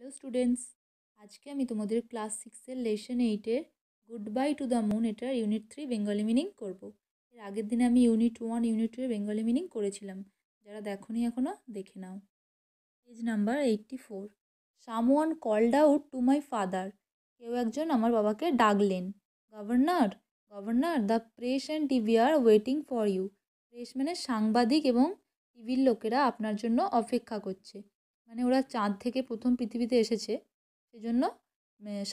Hello students আজকে আমি তোমাদের ক্লাস সিক্সের লেসন এইটের good bye to the moon এটার ইউনিট থ্রি বেঙ্গলি মিনিং করব এর আগের দিনে আমি unit one unit two Bengali meaning করেছিলাম যারা দেখনি এখনও দেখে নাও page number eighty four someone called out to my father কেউ একজন আমার বাবাকে ডাকলেন governor governor the press and TV আর ওয়েটিং ফর ইউ প্রেস মানে সাংবাদিক এবং টিভির লোকেরা আপনার জন্য অপেক্ষা করছে মানে ওরা চাঁদ থেকে প্রথম পৃথিবীতে এসেছে সেজন্য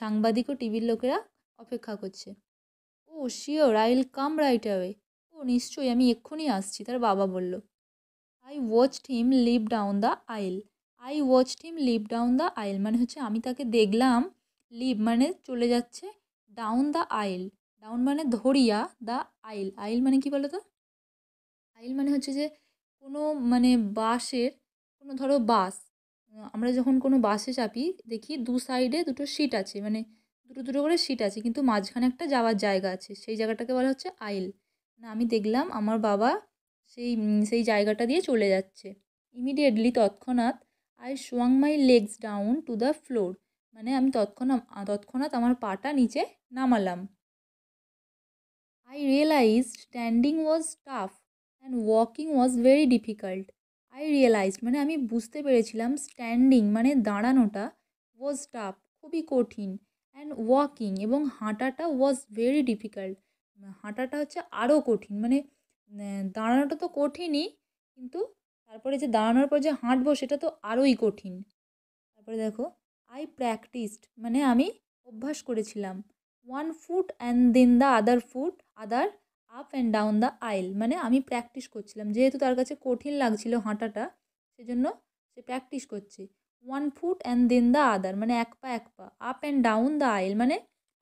সাংবাদিক ও টিভির লোকেরা অপেক্ষা করছে oh sure I will come right away ও নিশ্চয়ই আমি এক্ষুনি আসছি তার বাবা বলল I watch him leave down the aisle I watch him leave down the aisle মানে হচ্ছে আমি তাকে দেখলাম লিভ মানে চলে যাচ্ছে ডাউন দ্য আইল ডাউন মানে ধরিয়া দ্য আইল আইল মানে কি বলো তো আইল মানে হচ্ছে যে কোনো মানে বাসের কোনো ধরো বাস আমরা যখন কোনো বাসে চাপি দেখি দু সাইডে দুটো সিট আছে মানে দুটো দুটো করে সিট আছে কিন্তু মাঝখানে একটা যাওয়ার জায়গা আছে সেই জায়গাটাকে বলা হচ্ছে আইল মানে আমি দেখলাম আমার বাবা সেই সেই জায়গাটা দিয়ে চলে যাচ্ছে ইমিডিয়েটলি তৎক্ষণাৎ I swung my legs down to the floor মানে আমি তৎক্ষণাৎ তৎক্ষণাৎ আমার পাটা নিচে নামালাম I realize standing was tough and walking was very difficult I realized মানে আমি বুঝতে পেরেছিলাম স্ট্যান্ডিং মানে দাঁড়ানোটা ওয়াজ টাফ খুবই কঠিন অ্যান্ড ওয়াকিং এবং হাঁটাটা ওয়াজ ভেরি ডিফিকাল্ট হাঁটাটা হচ্ছে আরও কঠিন মানে দাঁড়ানোটা তো কঠিনই কিন্তু তারপরে যে দাঁড়ানোর পর যে হাঁটবো সেটা তো আরোই কঠিন তারপরে দেখো আই প্র্যাকটিসড মানে আমি অভ্যাস করেছিলাম one foot and then the other foot other up and down the aisle মানে আমি প্র্যাকটিস করছিলাম যেহেতু তার কাছে কঠিন লাগছিল হাঁটাটা সেজন্য সে প্র্যাকটিস করছে one foot and then the other মানে এক পা এক পা up and down the aisle মানে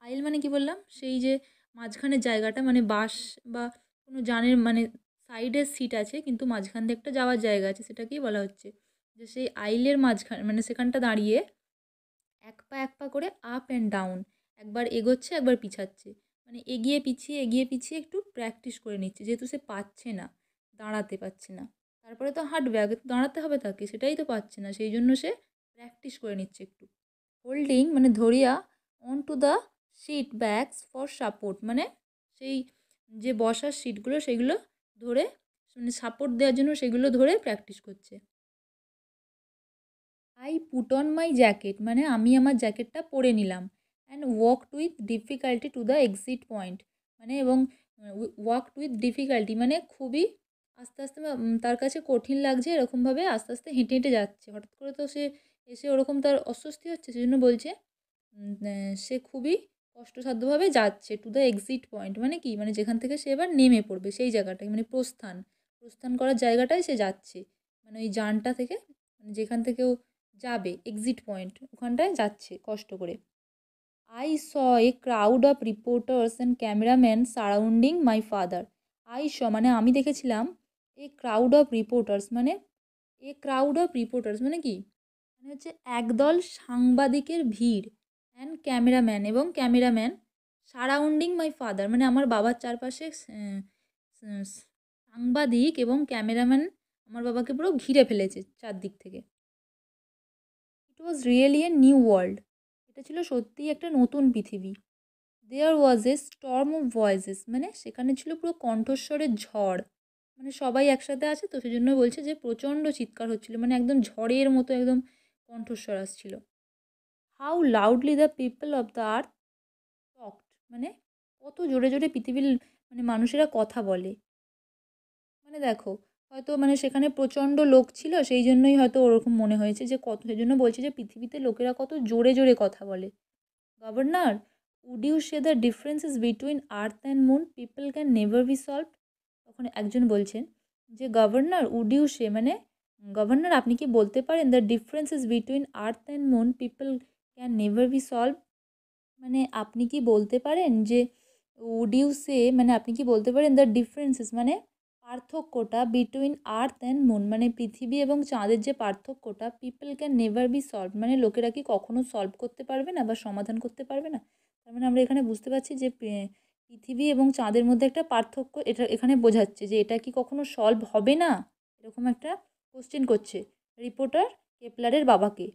আইল মানে কি বললাম সেই যে মাঝখানের জায়গাটা মানে বাস বা কোনো যানের মানে সাইডের সিট আছে কিন্তু মাঝখান দিয়ে একটা যাওয়ার জায়গা আছে সেটাকেই বলা হচ্ছে যে সেই আইলের মাঝখান মানে সেখানটা দাঁড়িয়ে এক পা এক পা করে আপ অ্যান্ড ডাউন একবার এগোচ্ছে একবার পিছাচ্ছে মানে এগিয়ে পিছিয়ে এগিয়ে পিছিয়ে একটু প্র্যাকটিস করে নিচ্ছে যেহেতু সে পাচ্ছে না দাঁড়াতে পারছে না তারপরে তো হাঁটবে আগে তো দাঁড়াতে হবে তাকে সেটাই তো পাচ্ছে না সেই জন্য সে প্র্যাকটিস করে নিচ্ছে একটু হোল্ডিং মানে ধরিয়া on to the seat backs for support মানে সেই যে বসার সিটগুলো সেগুলো ধরে মানে সাপোর্ট দেওয়ার জন্য সেগুলো ধরে প্র্যাকটিস করছে I put on my jacket মানে আমি আমার জ্যাকেটটা পরে নিলাম and walked with difficulty to the exit point মানে এবং ওয়াকড উইথ ডিফিকাল্টি মানে খুবই আস্তে আস্তে তার কাছে কঠিন লাগছে এরকমভাবে আস্তে আস্তে হেঁটে হেঁটে যাচ্ছে হঠাৎ করে তো সে এসে ওরকম তার অস্বস্তি হচ্ছে সেজন্য বলছে সে খুবই কষ্টসাধ্যভাবে যাচ্ছে টু দ্য এক্সিট পয়েন্ট মানে কি মানে যেখান থেকে সে এবার নেমে পড়বে সেই জায়গাটায় মানে প্রস্থান প্রস্থান করার জায়গাটায় সে যাচ্ছে মানে ওই যানটা থেকে মানে যেখান থেকেও যাবে এক্সিট পয়েন্ট ওখানটায় যাচ্ছে কষ্ট করে I saw a crowd of reporters and cameramen surrounding my father. I saw মানে আমি দেখেছিলাম এ ক্রাউড অফ রিপোর্টার্স মানে এ ক্রাউড অফ রিপোর্টার্স মানে কি মানে হচ্ছে একদল সাংবাদিকের ভিড় অ্যান্ড ক্যামেরাম্যান এবং ক্যামেরাম্যান সারাউন্ডিং মাই ফাদার মানে আমার বাবার চারপাশে সাংবাদিক এবং ক্যামেরাম্যান আমার বাবাকে পুরো ঘিরে ফেলেছে চারদিক থেকে it was really a new world এটা ছিল সত্যিই একটা নতুন পৃথিবী there was a storm of voices মানে সেখানে ছিল পুরো কণ্ঠস্বরের ঝড় মানে সবাই একসাথে আছে তো সেজন্য বলছে যে প্রচণ্ড চিৎকার হচ্ছিল মানে একদম ঝড়ের মতো একদম কণ্ঠস্বর আসছিল how loudly the people of the earth talked মানে কত জোরে জোরে পৃথিবীর মানে মানুষেরা কথা বলে মানে দেখো হয়তো মানে সেখানে প্রচণ্ড লোক ছিল সেই জন্যই হয়তো ওরকম মনে হয়েছে যে কত সেই জন্য বলছে যে পৃথিবীতে লোকেরা কত জোরে জোরে কথা বলে governor would you say the differences between earth and moon people can never be solve তখন একজন বলছেন যে গভর্নর উড ইউ সে মানে গভর্নর আপনি কি বলতে পারেন the difference differences between earth and moon people can never be solve মানে আপনি কি বলতে পারেন যে উড ইউ সে মানে আপনি কি বলতে পারেন দ্য ডিফারেন্সেস মানে পার্থক্যটা বিটুইন আর্থ অ্যান্ড মুন মানে পৃথিবী এবং চাঁদের যে পার্থক্যটা people can never be solve মানে লোকেরা কি কখনো সলভ করতে পারবে না বা সমাধান করতে পারবে না তার মানে আমরা এখানে বুঝতে পারছি যে পৃথিবী এবং চাঁদের মধ্যে একটা পার্থক্য এটা এখানে বোঝাচ্ছে যে এটা কি কখনো সলভ হবে না এরকম একটা কোশ্চেন করছে রিপোর্টার কেপলারের বাবাকে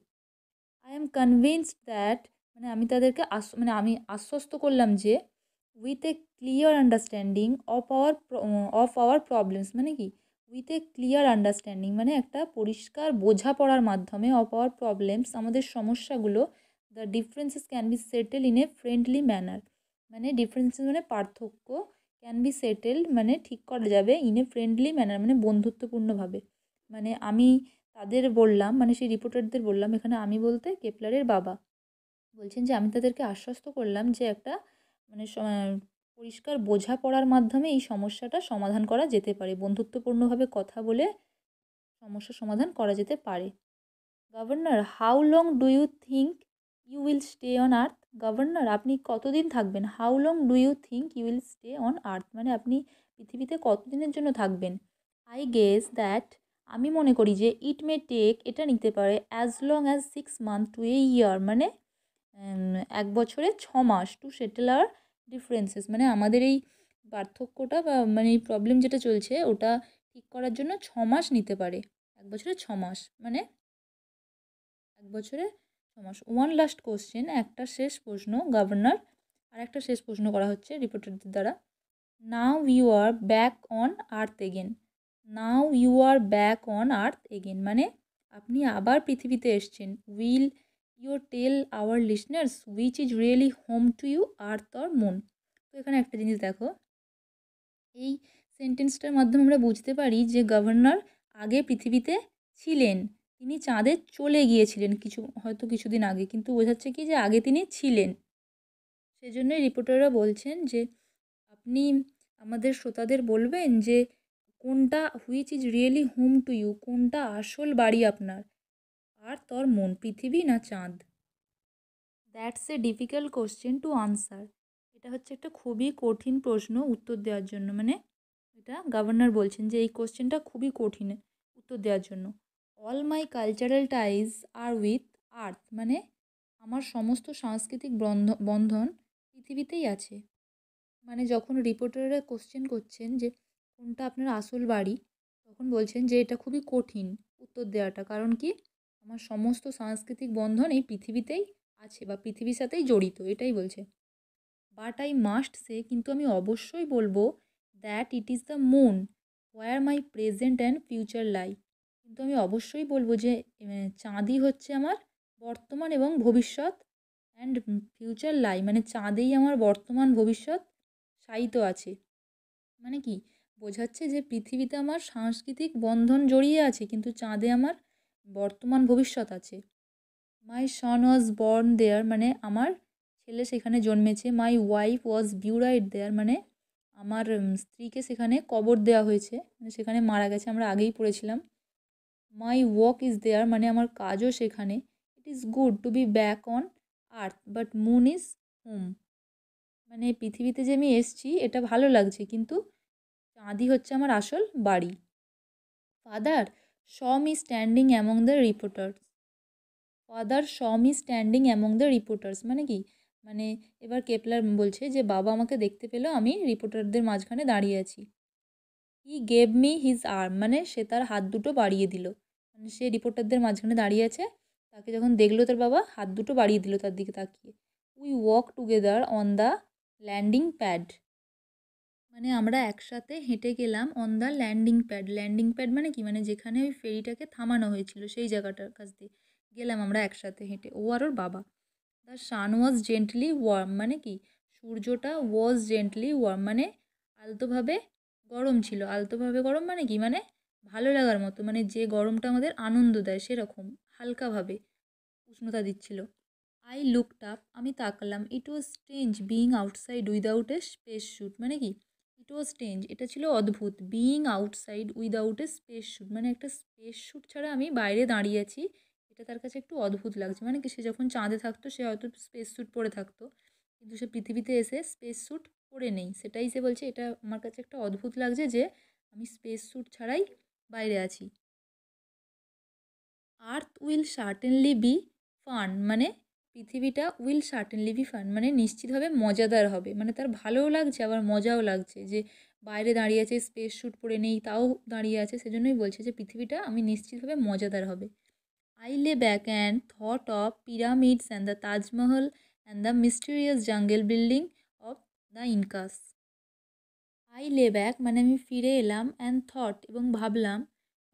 আই এম কনভিন্সড দ্যাট মানে আমি তাদেরকে আস মানে আমি আশ্বস্ত করলাম যে with a clear understanding of our of our problems মানে কি উইথ এ ক্লিয়ার আন্ডারস্ট্যান্ডিং মানে একটা পরিষ্কার বোঝাপড়ার মাধ্যমে অফ আওয়ার প্রবলেমস আমাদের সমস্যাগুলো the differences can be settle in a friendly manner মানে ডিফারেন্সেস মানে পার্থক্য ক্যান বি সেটেল মানে ঠিক করা যাবে ইন এ ফ্রেন্ডলি ম্যানার মানে বন্ধুত্বপূর্ণভাবে মানে আমি তাদের বললাম মানে সেই রিপোর্টারদের বললাম এখানে আমি বলতে কেপলারের বাবা বলছেন যে আমি তাদেরকে আশ্বস্ত করলাম যে একটা মানে পরিষ্কার বোঝাপড়ার মাধ্যমে এই সমস্যাটা সমাধান করা যেতে পারে বন্ধুত্বপূর্ণভাবে কথা বলে সমস্যা সমাধান করা যেতে পারে governor how long do you think you will stay on earth governor আপনি কতদিন থাকবেন how long do you think you will stay on earth মানে আপনি পৃথিবীতে কতদিনের জন্য থাকবেন আই গেস দ্যাট আমি মনে করি যে ইট মে টেক এটা নিতে পারে as long as six month to a year মানে এক বছরে ছ মাস টু সেটেল আর ডিফারেন্সেস মানে আমাদের এই পার্থক্যটা বা মানে এই প্রবলেম যেটা চলছে ওটা ঠিক করার জন্য ছ মাস নিতে পারে এক বছরে ছ মাস মানে এক বছরে ছ মাস ওয়ান লাস্ট কোশ্চেন একটা শেষ প্রশ্ন গভর্নর আর একটা শেষ প্রশ্ন করা হচ্ছে রিপোর্টারদের দ্বারা now you are back on earth again now you are back on earth again মানে আপনি আবার পৃথিবীতে এসছেন will your tell our listeners which is really home to you আর তর মন তো এখানে একটা জিনিস দেখো এই সেন্টেন্সটার মাধ্যমে আমরা বুঝতে পারি যে গভর্নর আগে পৃথিবীতে ছিলেন তিনি চাঁদে চলে গিয়েছিলেন কিছু হয়তো কিছুদিন আগে কিন্তু বোঝাচ্ছে কি যে আগে তিনি ছিলেন সেজন্যই রিপোর্টাররা বলছেন যে আপনি আমাদের শ্রোতাদের বলবেন যে কোনটা which is really home to you কোনটা আসল বাড়ি আপনার আর তোর মন পৃথিবী না চাঁদ that's a difficult question to answer এটা হচ্ছে একটা খুবই কঠিন প্রশ্ন উত্তর দেওয়ার জন্য মানে এটা গভর্নর বলছেন যে এই কোশ্চেনটা খুবই কঠিন উত্তর দেওয়ার জন্য all my cultural ties are with earth মানে আমার সমস্ত সাংস্কৃতিক বন্ধন পৃথিবীতেই আছে মানে যখন রিপোর্টাররা কোশ্চেন করছেন যে কোনটা আপনার আসল বাড়ি তখন বলছেন যে এটা খুবই কঠিন উত্তর দেওয়াটা কারণ কি আমার সমস্ত সাংস্কৃতিক বন্ধন এই পৃথিবীতেই আছে বা পৃথিবীর সাথেই জড়িত এটাই বলছে বাট আই মাস্ট সে কিন্তু আমি অবশ্যই বলবো that it is the moon where my present and future lie কিন্তু আমি অবশ্যই বলবো যে চাঁদই হচ্ছে আমার বর্তমান এবং ভবিষ্যৎ অ্যান্ড ফিউচার লাই মানে চাঁদেই আমার বর্তমান ভবিষ্যৎ শায়িত আছে মানে কি বোঝাচ্ছে যে পৃথিবীতে আমার সাংস্কৃতিক বন্ধন জড়িয়ে আছে কিন্তু চাঁদে আমার বর্তমান ভবিষ্যৎ আছে মাই সন ওয়াজ বর্ন দেয়ার মানে আমার ছেলে সেখানে জন্মেছে মাই ওয়াইফ ওয়াজ বিউরাইড দেয়ার মানে আমার স্ত্রীকে সেখানে কবর দেওয়া হয়েছে মানে সেখানে মারা গেছে আমরা আগেই পড়েছিলাম মাই ওয়াক ইজ দেয়ার মানে আমার কাজও সেখানে it is good to be back on earth but moon is home মানে পৃথিবীতে যে আমি এসছি এটা ভালো লাগছে কিন্তু কাঁদি হচ্ছে আমার আসল বাড়ি father Shom is standing among the reporters. Father Shom is standing among the reporters মানে কি মানে এবার কেপলার বলছে যে বাবা আমাকে দেখতে পেলো আমি রিপোর্টারদের মাঝখানে দাঁড়িয়ে আছি he gave me his arm মানে সে তার হাত দুটো বাড়িয়ে দিল মানে সে রিপোর্টারদের মাঝখানে দাঁড়িয়ে আছে তাকে যখন দেখলো তার বাবা হাত দুটো বাড়িয়ে দিল তার দিকে তাকিয়ে we walk together on the landing pad মানে আমরা একসাথে হেঁটে গেলাম on the landing pad landing pad মানে কি মানে যেখানে ওই ফেরিটাকে থামানো হয়েছিল সেই জায়গাটার কাছ দিয়ে গেলাম আমরা একসাথে হেঁটে ও আর ওর বাবা the sun was gently warm মানে কি সূর্যটা ওয়াজ জেন্টলি ওয়ার্ম মানে আলতোভাবে গরম ছিল আলতোভাবে গরম মানে কি মানে ভালো লাগার মতো মানে যে গরমটা আমাদের আনন্দ দেয় সেরকম হালকাভাবে উষ্ণতা দিচ্ছিল আই লুকড আমি তাকালাম it was strange being outside without a space suit মানে কি ওয়াজ স্টেঞ্জ এটা ছিল অদ্ভুত being outside without a space suit মানে একটা স্পেস শ্যুট ছাড়া আমি বাইরে দাঁড়িয়ে আছি এটা তার কাছে একটু অদ্ভুত লাগছে মানে কি সে যখন চাঁদে থাকতো সে হয়তো স্পেস শ্যুট পরে থাকতো কিন্তু সে পৃথিবীতে এসে স্পেস শ্যুট পরে নেই সেটাই সে বলছে এটা আমার কাছে একটা অদ্ভুত লাগছে যে আমি স্পেস শ্যুট ছাড়াই বাইরে আছি earth will certainly be fun মানে পৃথিবীটা উইল সার্টেনলি বি ফান মানে নিশ্চিতভাবে মজাদার হবে মানে তার ভালোও লাগছে আবার মজাও লাগছে যে বাইরে দাঁড়িয়ে আছে স্পেস শ্যুট পরে নেই তাও দাঁড়িয়ে আছে সেজন্যই বলছে যে পৃথিবীটা আমি নিশ্চিতভাবে মজাদার হবে I lay back and thought of pyramids and the Taj Mahal and the mysterious jungle building of the Incas I lay back মানে আমি ফিরে এলাম অ্যান্ড থট এবং ভাবলাম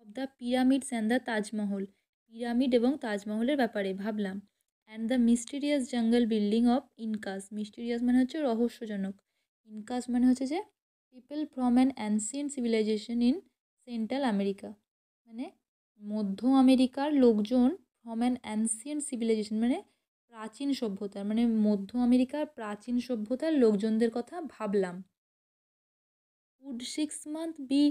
of the pyramids and the Taj Mahal pyramid এবং তাজমহলের ব্যাপারে ভাবলাম and the mysterious jungle building of Incas mysterious মানে হচ্ছে রহস্যজনক ইনকাস মানে হচ্ছে যে people from an ancient civilization in central America মানে মধ্য আমেরিকার লোকজন ফ্রম অ্যান অ্যানসিয়েন্ট সিভিলাইজেশন মানে প্রাচীন সভ্যতার মানে মধ্য আমেরিকার প্রাচীন সভ্যতার লোকজনদের কথা ভাবলাম would six month be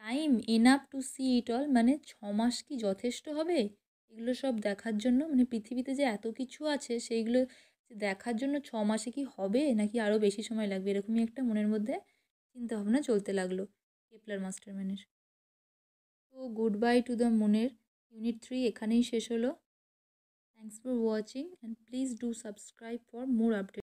time enough to see it all মানে ছ মাস কি যথেষ্ট হবে এগুলো সব দেখার জন্য মানে পৃথিবীতে যে এত কিছু আছে সেইগুলো দেখার জন্য ছ মাসে কি হবে নাকি আরও বেশি সময় লাগবে এরকমই একটা মনের মধ্যে চিন্তা ভাবনা চলতে লাগলো কেপলার মাস্টারম্যানের তো গুড বাই টু দ্য মুনের ইউনিট থ্রি এখানেই শেষ হলো thanks for watching and please do subscribe for more update